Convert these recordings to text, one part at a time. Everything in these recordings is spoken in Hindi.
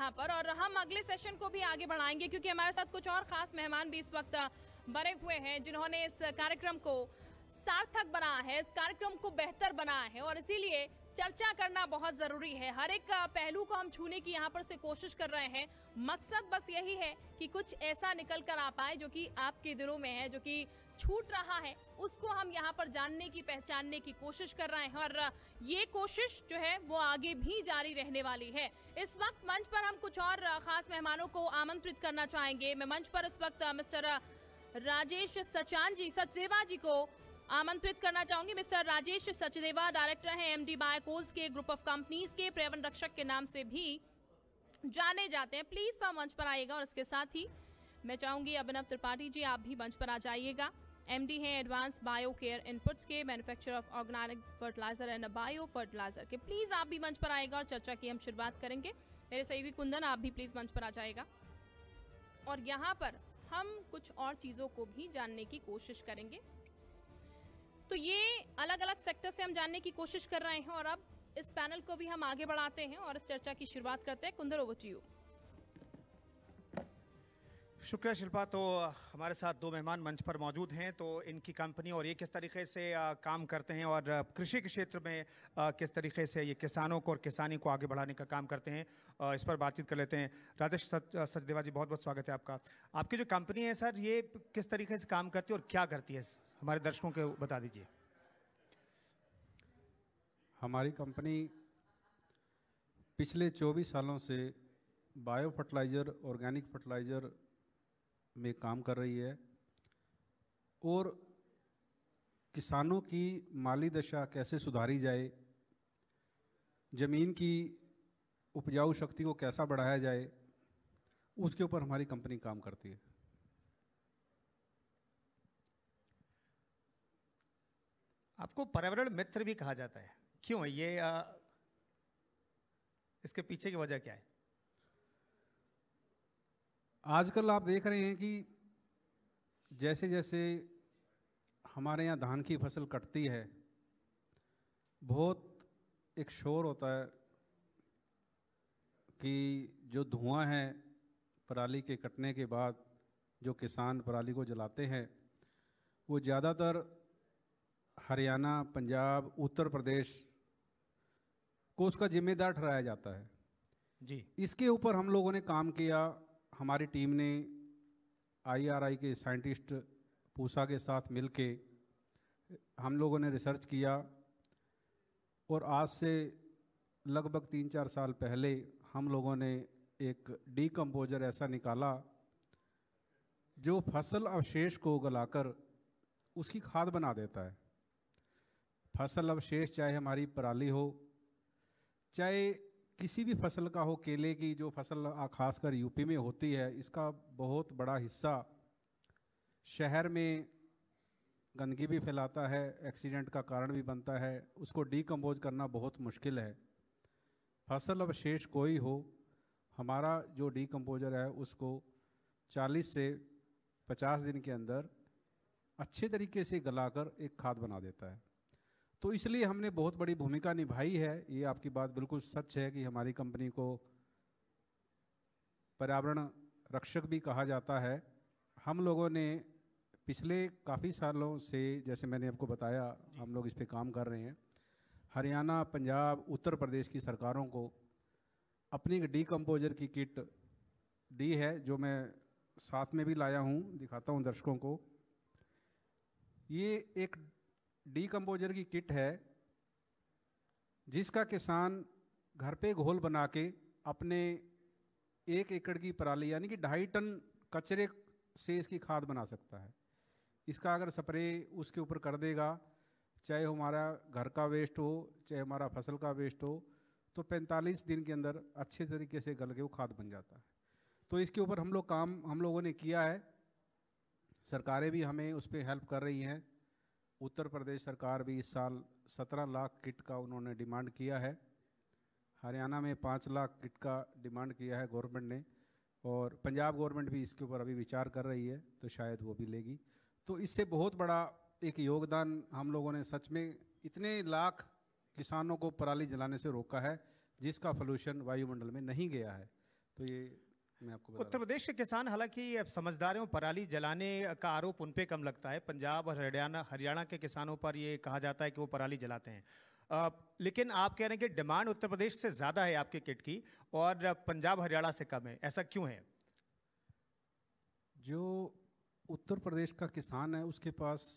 यहाँ पर और हम अगले सेशन को भी आगे बढ़ाएंगे क्योंकि हमारे साथ कुछ और खास मेहमान भी इस वक्त बने हुए हैं जिन्होंने इस कार्यक्रम को सार्थक बनाया है इस कार्यक्रम को बेहतर बनाया है और इसीलिए चर्चा करना बहुत जरूरी है हर एक पहलू को हम छूने की यहाँ पर से कोशिश कर रहे हैं मकसद बस यही है कि कुछ ऐसा निकल कर आ पाए जो कि आपके दिलों में है जो कि छूट रहा है उसको हम यहाँ पर जानने की पहचानने की कोशिश कर रहे हैं और ये कोशिश जो है वो आगे भी जारी रहने वाली है इस वक्त मंच पर हम कुछ और खास मेहमानों को आमंत्रित करना चाहेंगे मैं मंच पर इस वक्त मिस्टर राजेश सचान जी सचदेवा जी को आमंत्रित करना चाहूंगी मिस्टर राजेश सचदेवा डायरेक्टर हैं एमडी बायोकोल्स के ग्रुप ऑफ कंपनीज के पर्यावरण रक्षक के नाम से भी जाने जाते हैं प्लीज सब मंच पर आइएगा और इसके साथ ही मैं चाहूंगी अभिनव त्रिपाठी जी आप भी मंच पर आ जाइएगा एमडी हैं एडवांस बायो केयर इनपुट्स के manufacture of organic fertiliser and bio fertiliser के प्लीज आप भी मंच पर आएगा और चर्चा की हम शुरुआत करेंगे मेरे सहयोगी कुंदन आप भी प्लीज मंच पर आ जाएगा और यहाँ पर हम कुछ और चीजों को भी जानने की कोशिश करेंगे तो ये अलग अलग सेक्टर से हम जानने की कोशिश कर रहे हैं और अब इस पैनल को भी हम आगे बढ़ाते हैं और इस चर्चा की शुरुआत करते हैं कुंदर ओवर टू यू शुक्रिया शिल्पा तो हमारे साथ दो मेहमान मंच पर मौजूद हैं तो इनकी कंपनी और ये किस तरीके से काम करते हैं और कृषि के क्षेत्र में किस तरीके से ये किसानों को और किसानी को आगे बढ़ाने का काम करते हैं इस पर बातचीत कर लेते हैं राजेश सच सचदेवा जी बहुत बहुत स्वागत है आपका आपकी जो कंपनी है सर ये किस तरीके से काम करती है और क्या करती है हमारे दर्शकों को बता दीजिए हमारी कंपनी पिछले चौबीस सालों से बायो फर्टिलाइज़र ऑर्गेनिक फर्टिलाइज़र में काम कर रही है और किसानों की माली दशा कैसे सुधारी जाए ज़मीन की उपजाऊ शक्ति को कैसा बढ़ाया जाए उसके ऊपर हमारी कंपनी काम करती है आपको पर्यावरण मित्र भी कहा जाता है क्यों ये आ, इसके पीछे की वजह क्या है आजकल आप देख रहे हैं कि जैसे जैसे हमारे यहाँ धान की फसल कटती है बहुत एक शोर होता है कि जो धुआं है पराली के कटने के बाद जो किसान पराली को जलाते हैं वो ज़्यादातर हरियाणा पंजाब उत्तर प्रदेश को उसका जिम्मेदार ठहराया जाता है जी इसके ऊपर हम लोगों ने काम किया हमारी टीम ने आईआरआई के साइंटिस्ट पूसा के साथ मिलके हम लोगों ने रिसर्च किया और आज से लगभग तीन चार साल पहले हम लोगों ने एक डीकम्पोजर ऐसा निकाला जो फसल अवशेष को गलाकर उसकी खाद बना देता है फसल अवशेष चाहे हमारी पराली हो चाहे किसी भी फसल का हो केले की जो फसल खासकर यूपी में होती है इसका बहुत बड़ा हिस्सा शहर में गंदगी भी फैलाता है एक्सीडेंट का कारण भी बनता है उसको डीकम्पोज करना बहुत मुश्किल है फसल अवशेष कोई हो हमारा जो डीकम्पोजर है उसको 40 से 50 दिन के अंदर अच्छे तरीके से गलाकर एक खाद बना देता है तो इसलिए हमने बहुत बड़ी भूमिका निभाई है ये आपकी बात बिल्कुल सच है कि हमारी कंपनी को पर्यावरण रक्षक भी कहा जाता है हम लोगों ने पिछले काफ़ी सालों से जैसे मैंने आपको बताया हम लोग इस पर काम कर रहे हैं हरियाणा पंजाब उत्तर प्रदेश की सरकारों को अपनी डीकम्पोजर की किट दी है जो मैं साथ में भी लाया हूँ दिखाता हूँ दर्शकों को ये एक डीकम्पोजर की किट है जिसका किसान घर पे घोल बना के अपने एक एकड़ की पराली यानी कि ढाई टन कचरे से इसकी खाद बना सकता है इसका अगर स्प्रे उसके ऊपर कर देगा चाहे हमारा घर का वेस्ट हो चाहे हमारा फसल का वेस्ट हो तो 45 दिन के अंदर अच्छे तरीके से गल के वो खाद बन जाता है तो इसके ऊपर हम लोग काम हम लोगों ने किया है सरकारें भी हमें उस पर हेल्प कर रही हैं उत्तर प्रदेश सरकार भी इस साल 17 लाख किट का उन्होंने डिमांड किया है हरियाणा में 5 लाख किट का डिमांड किया है गवर्नमेंट ने और पंजाब गवर्नमेंट भी इसके ऊपर अभी विचार कर रही है तो शायद वो भी लेगी तो इससे बहुत बड़ा एक योगदान हम लोगों ने सच में इतने लाख किसानों को पराली जलाने से रोका है जिसका पोल्यूशन वायुमंडल में नहीं गया है तो ये मैं आपको उत्तर प्रदेश के किसान हालांकि समझदारों पराली जलाने का आरोप उन पर कम लगता है पंजाब और हरियाणा हरियाणा के किसानों पर ये कहा जाता है कि वो पराली जलाते हैं आ, लेकिन आप कह रहे हैं कि डिमांड उत्तर प्रदेश से ज़्यादा है आपके किट की और पंजाब हरियाणा से कम है ऐसा क्यों है जो उत्तर प्रदेश का किसान है उसके पास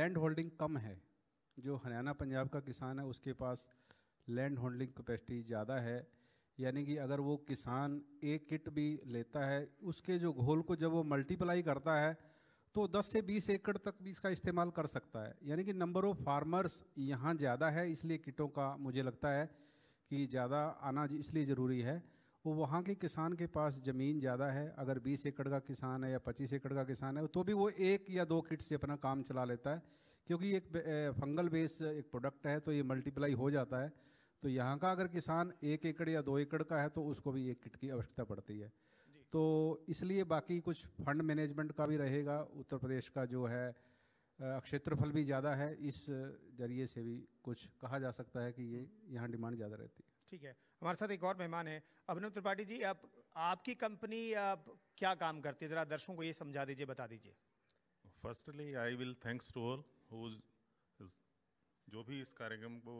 लैंड होल्डिंग कम है जो हरियाणा पंजाब का किसान है उसके पास लैंड होल्डिंग कैपेसिटी ज़्यादा है यानी कि अगर वो किसान एक किट भी लेता है उसके जो घोल को जब वो मल्टीप्लाई करता है तो 10 से 20 एकड़ तक भी इसका इस्तेमाल कर सकता है यानी कि नंबर ऑफ़ फार्मर्स यहाँ ज़्यादा है इसलिए किटों का मुझे लगता है कि ज़्यादा आना इसलिए ज़रूरी है वो वहाँ के किसान के पास ज़मीन ज़्यादा है अगर 20 एकड़ का किसान है या 25 एकड़ का किसान है तो भी वो एक या दो किट से अपना काम चला लेता है क्योंकि एक फंगल बेस एक प्रोडक्ट है तो ये मल्टीप्लाई हो जाता है तो यहाँ का अगर किसान एक एकड़ या दो एकड़ का है तो उसको भी एक किट की आवश्यकता पड़ती है तो इसलिए बाकी कुछ फंड मैनेजमेंट का भी रहेगा उत्तर प्रदेश का जो है क्षेत्रफल भी ज़्यादा है इस जरिए से भी कुछ कहा जा सकता है कि ये यहाँ डिमांड ज़्यादा रहती है ठीक है हमारे साथ एक और मेहमान है अभिनव त्रिपाठी जी आप आपकी कंपनी आप क्या काम करती है ज़रा दर्शकों को ये समझा दीजिए बता दीजिए firstly I will thanks to all जो भी इस कार्यक्रम को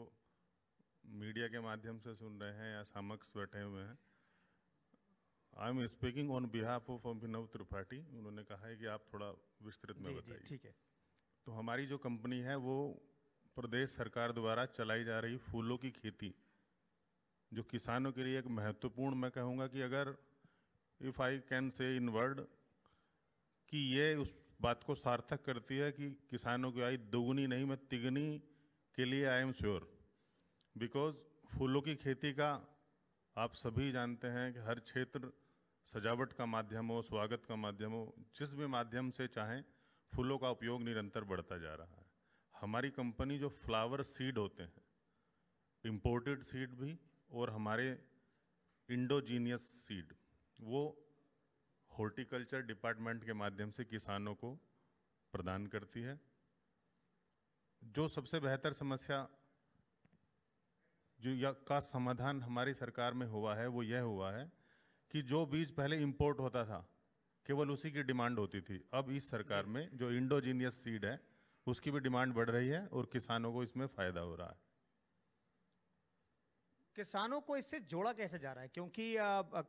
मीडिया के माध्यम से सुन रहे हैं या समक्ष बैठे हुए हैं I am speaking on behalf of Abhinav Tripathi उन्होंने कहा है कि आप थोड़ा विस्तृत में बताइए ठीक है तो हमारी जो कंपनी है वो प्रदेश सरकार द्वारा चलाई जा रही फूलों की खेती जो किसानों के लिए एक महत्वपूर्ण मैं कहूँगा कि अगर if I can say in word कि ये उस बात को सार्थक करती है कि किसानों की आय दोगुनी नहीं मैं तिगनी के लिए आई एम श्योर बिकॉज फूलों की खेती का आप सभी जानते हैं कि हर क्षेत्र सजावट का माध्यम हो स्वागत का माध्यम हो जिस भी माध्यम से चाहें फूलों का उपयोग निरंतर बढ़ता जा रहा है हमारी कंपनी जो फ्लावर सीड होते हैं इम्पोर्टेड सीड भी और हमारे इंडोजीनियस सीड वो हॉर्टिकल्चर डिपार्टमेंट के माध्यम से किसानों को प्रदान करती है जो सबसे बेहतर समस्या जो का समाधान हमारी सरकार में हुआ है वो यह हुआ है कि जो बीज पहले इम्पोर्ट होता था केवल उसी की डिमांड होती थी अब इस सरकार में जो इंडोजीनियस सीड है उसकी भी डिमांड बढ़ रही है और किसानों को इसमें फ़ायदा हो रहा है किसानों को इससे जोड़ा कैसे जा रहा है क्योंकि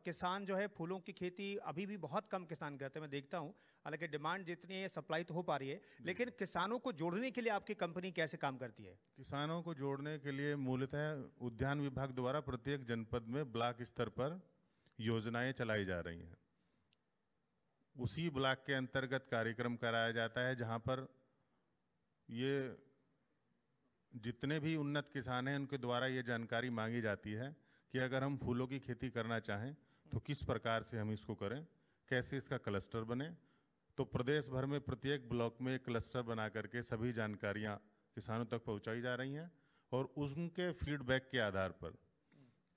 किसान जो है फूलों की खेती अभी भी बहुत कम किसान करते हैं मैं देखता हूँ हालांकि डिमांड जितनी है सप्लाई तो हो पा रही है लेकिन किसानों को जोड़ने के लिए आपकी कंपनी कैसे काम करती है किसानों को जोड़ने के लिए मूलतः उद्यान विभाग द्वारा प्रत्येक जनपद में ब्लॉक स्तर पर योजनाएं चलाई जा रही हैं उसी ब्लॉक के अंतर्गत कार्यक्रम कराया जाता है जहाँ पर ये जितने भी उन्नत किसान हैं उनके द्वारा ये जानकारी मांगी जाती है कि अगर हम फूलों की खेती करना चाहें तो किस प्रकार से हम इसको करें कैसे इसका क्लस्टर बने तो प्रदेश भर में प्रत्येक ब्लॉक में एक क्लस्टर बना करके सभी जानकारियाँ किसानों तक पहुँचाई जा रही हैं और उनके फीडबैक के आधार पर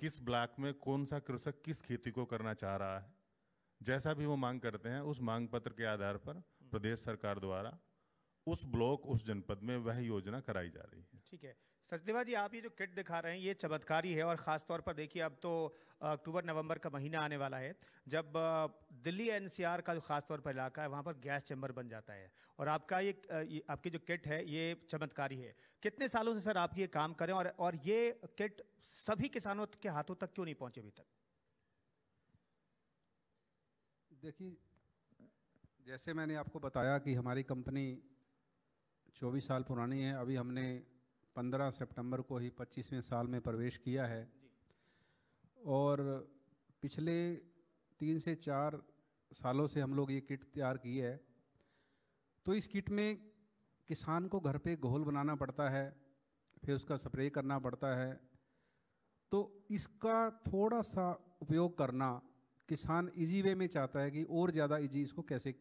किस ब्लॉक में कौन सा कृषक किस खेती को करना चाह रहा है जैसा भी वो मांग करते हैं उस मांग पत्र के आधार पर प्रदेश सरकार द्वारा उस ब्लॉक उस जनपद में वह योजना कराई जा रही है ठीक है सचदेवा जी आप ये जो किट दिखा रहे हैं ये चमत्कारी है और ख़ास तौर पर देखिए अब तो अक्टूबर नवंबर का महीना आने वाला है जब दिल्ली एनसीआर का जो ख़ास तौर पर इलाका है वहाँ पर गैस चैम्बर बन जाता है और आपका ये, आपकी जो किट है ये चमत्कारी है कितने सालों से सर आप ये काम करें और, और ये किट सभी किसानों के हाथों तक क्यों नहीं पहुँचे अभी तक देखिए जैसे मैंने आपको बताया कि हमारी कंपनी चौबीस साल पुरानी है अभी हमने पंद्रह सितंबर को ही पच्चीसवें साल में प्रवेश किया है और पिछले तीन से चार सालों से हम लोग ये किट तैयार की है तो इस किट में किसान को घर पे घोल बनाना पड़ता है फिर उसका स्प्रे करना पड़ता है तो इसका थोड़ा सा उपयोग करना किसान इजी वे में चाहता है कि और ज़्यादा इजी इसको कैसे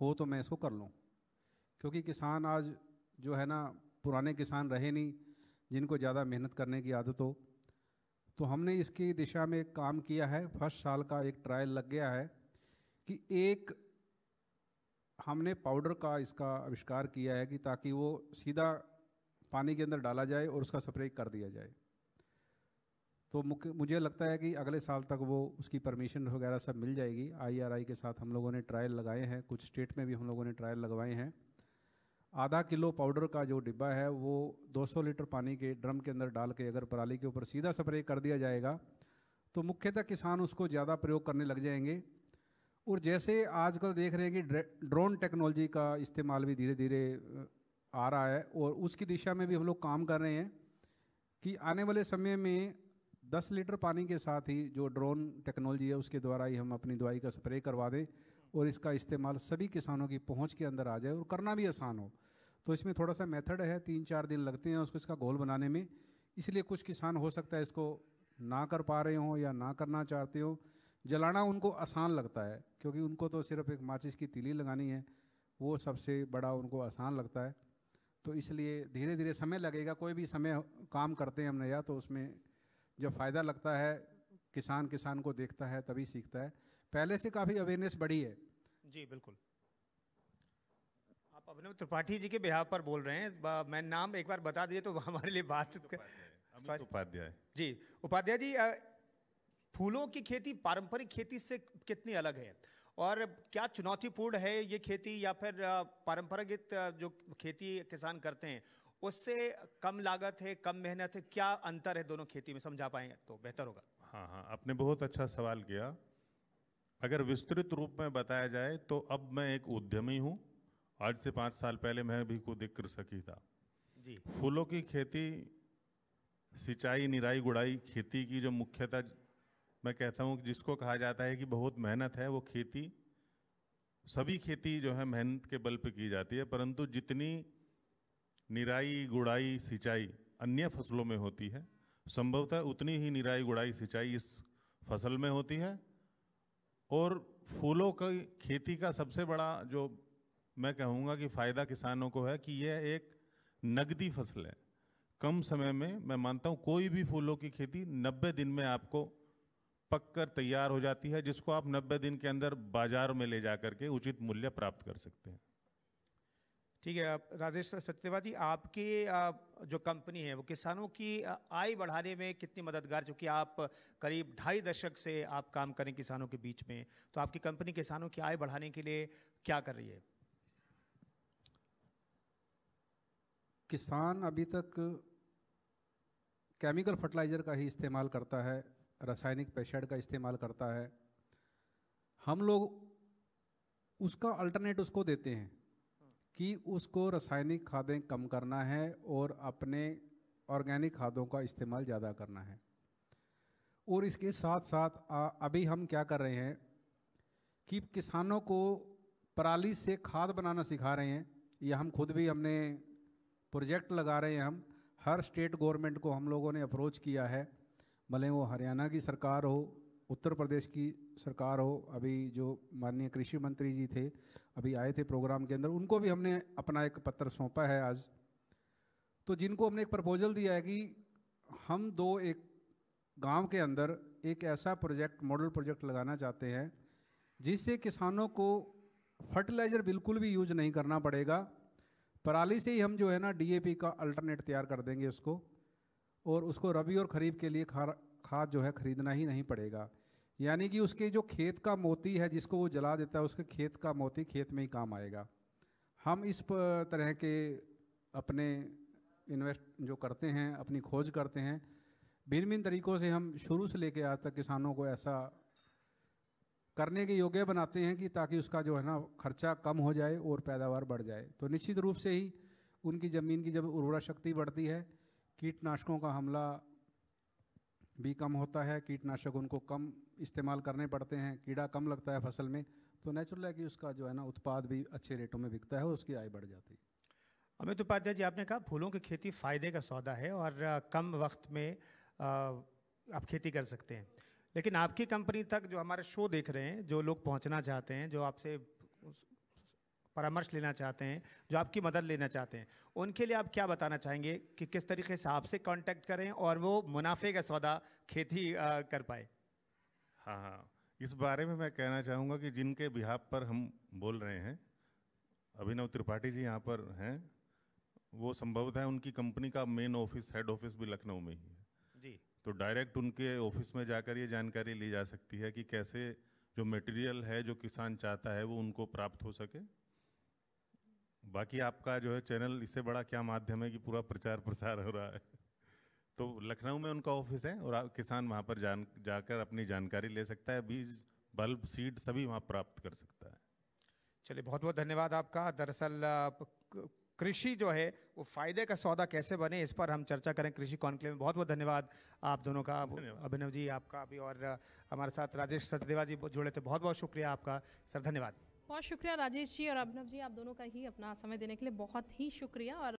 हो तो मैं इसको कर लूँ क्योंकि किसान आज जो है ना पुराने किसान रहे नहीं जिनको ज़्यादा मेहनत करने की आदत हो तो हमने इसकी दिशा में एक काम किया है फर्स्ट साल का एक ट्रायल लग गया है कि एक हमने पाउडर का इसका आविष्कार किया है कि ताकि वो सीधा पानी के अंदर डाला जाए और उसका स्प्रे कर दिया जाए तो मुझे लगता है कि अगले साल तक वो उसकी परमिशन वगैरह सब मिल जाएगी आईआरआई के साथ हम लोगों ने ट्रायल लगाए हैं कुछ स्टेट में भी हम लोगों ने ट्रायल लगवाए हैं आधा किलो पाउडर का जो डिब्बा है वो 200 लीटर पानी के ड्रम के अंदर डाल के अगर पराली के ऊपर सीधा स्प्रे कर दिया जाएगा तो मुख्यतः किसान उसको ज़्यादा प्रयोग करने लग जाएंगे और जैसे आजकल देख रहे हैं कि ड्रोन टेक्नोलॉजी का इस्तेमाल भी धीरे धीरे आ रहा है और उसकी दिशा में भी हम लोग काम कर रहे हैं कि आने वाले समय में 10 लीटर पानी के साथ ही जो ड्रोन टेक्नोलॉजी है उसके द्वारा ही हम अपनी दवाई का स्प्रे करवा दें और इसका इस्तेमाल सभी किसानों की पहुँच के अंदर आ जाए और करना भी आसान हो तो इसमें थोड़ा सा मेथड है तीन चार दिन लगते हैं उसको इसका गोल बनाने में इसलिए कुछ किसान हो सकता है इसको ना कर पा रहे हों या ना करना चाहते हो जलाना उनको आसान लगता है क्योंकि उनको तो सिर्फ एक माचिस की तीली लगानी है वो सबसे बड़ा उनको आसान लगता है तो इसलिए धीरे धीरे समय लगेगा कोई भी समय काम करते हैं हम नया तो उसमें जब फ़ायदा लगता है किसान किसान को देखता है तभी सीखता है पहले से काफ़ी अवेयरनेस बढ़ी है जी बिल्कुल आप अभिनव त्रिपाठी जी के बिहार पर बोल रहे हैं मैं नाम एक बार बता दीजिए तो हमारे लिए बातचीत कर उपाध्याय जी उपाध्याय जी फूलों की खेती पारंपरिक खेती से कितनी अलग है और क्या चुनौतीपूर्ण है ये खेती या फिर पारंपरिक जो खेती किसान करते हैं उससे कम लागत है कम मेहनत है क्या अंतर है दोनों खेती में समझा पाएंगे तो बेहतर होगा हाँ हाँ आपने बहुत अच्छा सवाल किया अगर विस्तृत रूप में बताया जाए तो अब मैं एक उद्यमी हूँ आज से पाँच साल पहले मैं भी कुछ कर सकी था जी फूलों की खेती सिंचाई निराई गुड़ाई खेती की जो मुख्यतः मैं कहता हूँ जिसको कहा जाता है कि बहुत मेहनत है वो खेती सभी खेती जो है मेहनत के बल पर की जाती है परंतु जितनी निराई गुड़ाई सिंचाई अन्य फसलों में होती है संभवतः उतनी ही निराई गुड़ाई सिंचाई इस फसल में होती है और फूलों की खेती का सबसे बड़ा जो मैं कहूँगा कि फ़ायदा किसानों को है कि यह एक नगदी फसल है कम समय में मैं मानता हूँ कोई भी फूलों की खेती 90 दिन में आपको पक कर तैयार हो जाती है जिसको आप 90 दिन के अंदर बाज़ार में ले जा करके उचित मूल्य प्राप्त कर सकते हैं ठीक है राजेश सत्यवा जी आपकी जो कंपनी है वो किसानों की आय बढ़ाने में कितनी मददगार चूँकि आप करीब ढाई दशक से आप काम करें किसानों के बीच में तो आपकी कंपनी किसानों की आय बढ़ाने के लिए क्या कर रही है किसान अभी तक केमिकल फर्टिलाइज़र का ही इस्तेमाल करता है रासायनिक पेशेड का इस्तेमाल करता है हम लोग उसका अल्टरनेट उसको देते हैं कि उसको रासायनिक खादें कम करना है और अपने ऑर्गेनिक खादों का इस्तेमाल ज़्यादा करना है और इसके साथ साथ आ, अभी हम क्या कर रहे हैं कि किसानों को पराली से खाद बनाना सिखा रहे हैं या हम खुद भी हमने प्रोजेक्ट लगा रहे हैं हम हर स्टेट गवर्नमेंट को हम लोगों ने अप्रोच किया है भले वो हरियाणा की सरकार हो उत्तर प्रदेश की सरकार हो अभी जो माननीय कृषि मंत्री जी थे अभी आए थे प्रोग्राम के अंदर उनको भी हमने अपना एक पत्र सौंपा है आज तो जिनको हमने एक प्रपोजल दिया है कि हम दो एक गांव के अंदर एक ऐसा प्रोजेक्ट मॉडल प्रोजेक्ट लगाना चाहते हैं जिससे किसानों को फर्टिलाइज़र बिल्कुल भी यूज नहीं करना पड़ेगा पराली से ही हम जो है ना डीएपी का अल्टरनेट तैयार कर देंगे उसको और उसको रबी और खरीफ के लिए खाद जो है खरीदना ही नहीं पड़ेगा यानी कि उसके जो खेत का मोती है जिसको वो जला देता है उसके खेत का मोती खेत में ही काम आएगा हम इस तरह के अपने इन्वेस्ट जो करते हैं अपनी खोज करते हैं भिन्न भिन्न तरीक़ों से हम शुरू से लेकर आज तक किसानों को ऐसा करने के योग्य बनाते हैं कि ताकि उसका जो है ना खर्चा कम हो जाए और पैदावार बढ़ जाए तो निश्चित रूप से ही उनकी ज़मीन की जब उर्वरा शक्ति बढ़ती है कीटनाशकों का हमला भी कम होता है कीटनाशक उनको कम इस्तेमाल करने पड़ते हैं कीड़ा कम लगता है फसल में तो नेचुरल है कि उसका जो है ना उत्पाद भी अच्छे रेटों में बिकता है और उसकी आय बढ़ जाती है अमित उपाध्याय जी आपने कहा फूलों की खेती फ़ायदे का सौदा है और कम वक्त में आप खेती कर सकते हैं लेकिन आपकी कंपनी तक जो हमारे शो देख रहे हैं जो लोग पहुंचना चाहते हैं जो आपसे परामर्श लेना चाहते हैं जो आपकी मदद लेना चाहते हैं उनके लिए आप क्या बताना चाहेंगे कि किस तरीके से आपसे कांटेक्ट करें और वो मुनाफे का सौदा खेती आ, कर पाए हाँ हाँ इस बारे में मैं कहना चाहूँगा कि जिनके बिहाब पर हम बोल रहे हैं अभिनव त्रिपाठी जी यहाँ पर हैं वो संभवतः उनकी कंपनी का मेन ऑफिस हेड ऑफिस भी लखनऊ में ही है जी तो डायरेक्ट उनके ऑफिस में जाकर ये जानकारी ली जा सकती है कि कैसे जो मटेरियल है जो किसान चाहता है वो उनको प्राप्त हो सके बाकी आपका जो है चैनल इससे बड़ा क्या माध्यम है कि पूरा प्रचार प्रसार हो रहा है तो लखनऊ में उनका ऑफिस है और किसान वहाँ पर जान जाकर अपनी जानकारी ले सकता है बीज बल्ब सीड सभी वहाँ प्राप्त कर सकता है चलिए बहुत बहुत धन्यवाद आपका दरअसल कृषि जो है वो फायदे का सौदा कैसे बने इस पर हम चर्चा करें कृषि कॉन्क्लेव में बहुत बहुत धन्यवाद आप दोनों का अभिनव जी आपका भी और हमारे साथ राजेश सचदेवा जी जुड़े थे बहुत बहुत शुक्रिया आपका सर धन्यवाद बहुत शुक्रिया राजेश जी और अभिनव जी आप दोनों का ही अपना समय देने के लिए बहुत ही शुक्रिया और